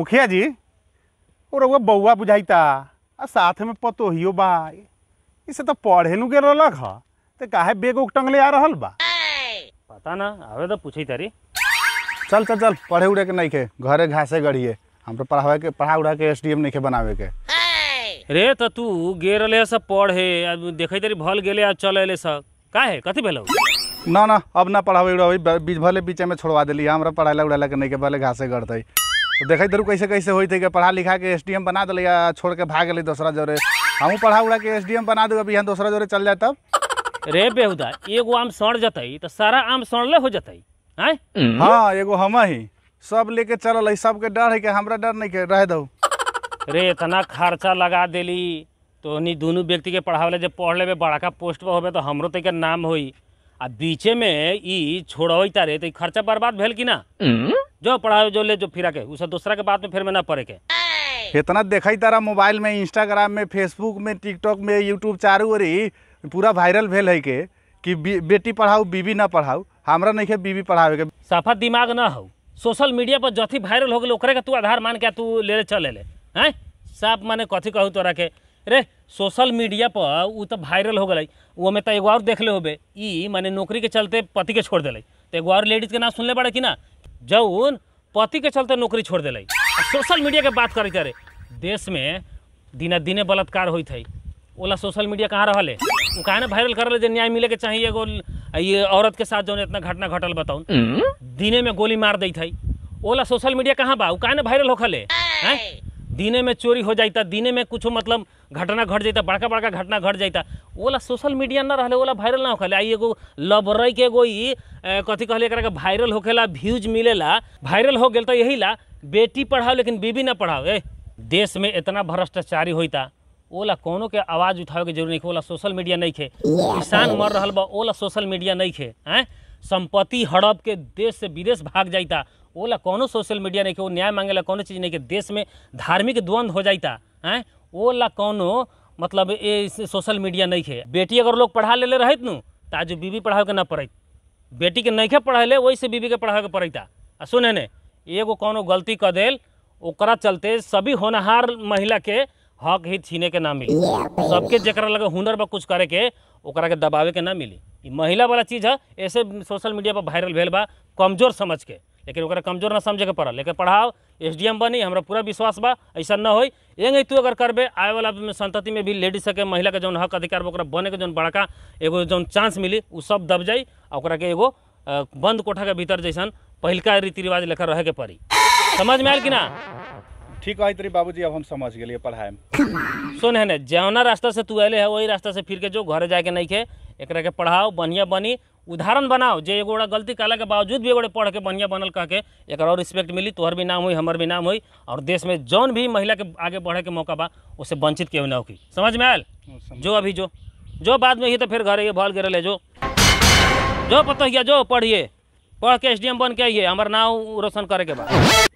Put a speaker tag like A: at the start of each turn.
A: मुखिया जी वो रउआ बउआ बुझाइता आ साथ में पतोहियो बा इसे तो पढ़े नु गेल रलक ह तो काहे बेग उग टंगले आ रहल बा
B: पता ना आवे तो पूछे तारी
A: चल चल चल पढ़े उड़े के नहीं के घरे घासे गढ़िए हम तो पढ़ावे के पढ़ा उड़ा के एसडीएम नहीं के बनावे के
B: रे तो तू गेरले से सब पढ़े देखे तारी भल गेले आ चल अले सब काहे कथि भेलौ
A: ना ना अब ना पढ़ावे उड़ावे बीच भले बीच में छोड़वा देली हमरा पढ़ाई लगड़ा के नहीं के भले घासे गड़तई तो देखे दरू कैसे कैसे होते पढ़ा लिखा के एस बना दिल या छोड़ के भाग गई दूसरा जोरे हम पढ़ा उड़ा के एस बना दू अभी यहाँ दूसरा जोरे चल जाए तब रे बेहुदा एगो आम सड़ जतई तो सारा आम सड़ले हो जतई हम्म। हाँ एगो हम ही सब लेके चलल है सबके डर है कि हमरा डर नहीं के रह दो रे इतना
B: खर्चा लगा दिली तो नहीं दोनों व्यक्ति के पढ़ावे जब पढ़ लेबे बड़का पोस्ट पर होबे तो हमरो तक नाम होई आ बीचे में ई छोड़ई तारे तो खर्चा बर्बाद भेल कि ना हम्म। जो पढ़ाओ जो ले जो फिरा के उसे दूसरा के बात में फिर में ना पड़े के
A: इतना देखा तारा मोबाइल में इंस्टाग्राम में फेसबुक में टिकटॉक में यूट्यूब चारू और पूरा वायरल भेल है के कि बेटी पढ़ाऊ बीवी ना पढ़ाऊ हमारा नहीं है बीवी पढ़ावे के सफा दिमाग ना हो
B: सोशल मीडिया पर जथी वायरल हो गए ओकरे का तू आधार मान के तू ले चले ले हैं साफ माने कथी कहू तोरा के रे सोशल मीडिया पर उ तो वायरल हो गई वो में तो एगो और देख ले होबे ई माने नौकरी के चलते पति के छोड़ दिले तो एगो और लेडीज के नाम सुनले पड़े कि ना जौन पति के चलते नौकरी छोड़ दिले सोशल मीडिया के बात करे करे देश में दिना दिने बलात्कार हो ओला सोशल मीडिया कहाँ रहा है वो कहा ना वायरल कर रहे न्याय मिले के चाहिए एगो ये औरत के साथ जो इतना घटना घटल बताऊन हम्म। दिने में गोली मार दी थी ओला सोशल मीडिया कहाँ बा वो कहा ना वायरल होखल है दिने में चोरी हो जाता दिने में कुछ मतलब घटना घट जाता बड़का बड़का घटना घट जाता वाला सोशल मीडिया ना रहा वाला वायरल ना आई एगो लबर के एगो कथी कहले एक वायरल होखेला व्यूज मिलेला वायरल हो गया तो यही ला बेटी पढ़ाओ लेकिन बीबी ना पढ़ाओ ए देश में इतना भ्रष्टाचारी होता ओला कोनो के आवाज़ उठावे के जरूरी नहीं ओला सोशल मीडिया नहीं है किसान मर रहा बा ओला सोशल मीडिया नहीं है संपत्ति हड़प के देश से विदेश भाग जाता ओला कोनो सोशल मीडिया नहीं के वो न्याय मांगेला कोनो चीज़ नहीं के देश में धार्मिक द्वंद्व हो जाता हैं ओला कोनो मतलब ये सोशल मीडिया नहीं है बेटी अगर लोग पढ़ा ले रहे नु तो आज बीबी पढ़ा के ना पढ़े बेटी के नहीं पढ़ा ले वही से बीबी के पढ़ा के पड़ता आ सुने ने एगो कोनो गलती कर दिल ओकरा चलते सभी होनहार महिला के हक ही छीने के ना मिली सबके जरा लगे हुनर पर कुछ करे के ओकरा के दबावे के ना मिली महिला वाला चीज़ है ऐसे सोशल मीडिया पर वायरल भेल बा कमज़ोर समझ के लेकिन वगैरह कमजोर न समझे के पड़ा लेकिन पढ़ाओ एस डी एम बनी हमारा पूरा विश्वास बा ऐसा न हो एंगे तू अगर करबे आए वाला संतति में भी लेडीज के महिला के जो हक अधिकार बने के जो बड़का एगो जो चांस मिली उ सब दब जाई और के एगो बंद कोठा के भीतर जैसा पहलका रीति रिवाज लेकर रहे के पड़ी समझ में आए कि ना
A: ठीक है तरी बाबूजी अब हम समझ गए पढ़ाए
B: सुन है जौना रास्ता से तू अल है वही रास्ता से फिर के जो घर जाए के नहीं खे एक के पढ़ाओ बढ़िया बनी उदाहरण बनाओ जे एगोड़ा गलती कल के बावजूद भी एगोड़े पढ़ के बढ़िया बनल कह के एक और रिस्पेक्ट मिली तोहर भी नाम हुई हमार भी नाम हुई और देश में जौन भी महिला के आगे बढ़े के मौका बा उसे वंचित के न होगी समझ में आयल हाँ, जो अभी जो जो बाद में ही तो फिर घर ये भल गिर जो जो पता जो पढ़िए पढ़ के एस बन के आइए हमार नाम रोशन करे के बाद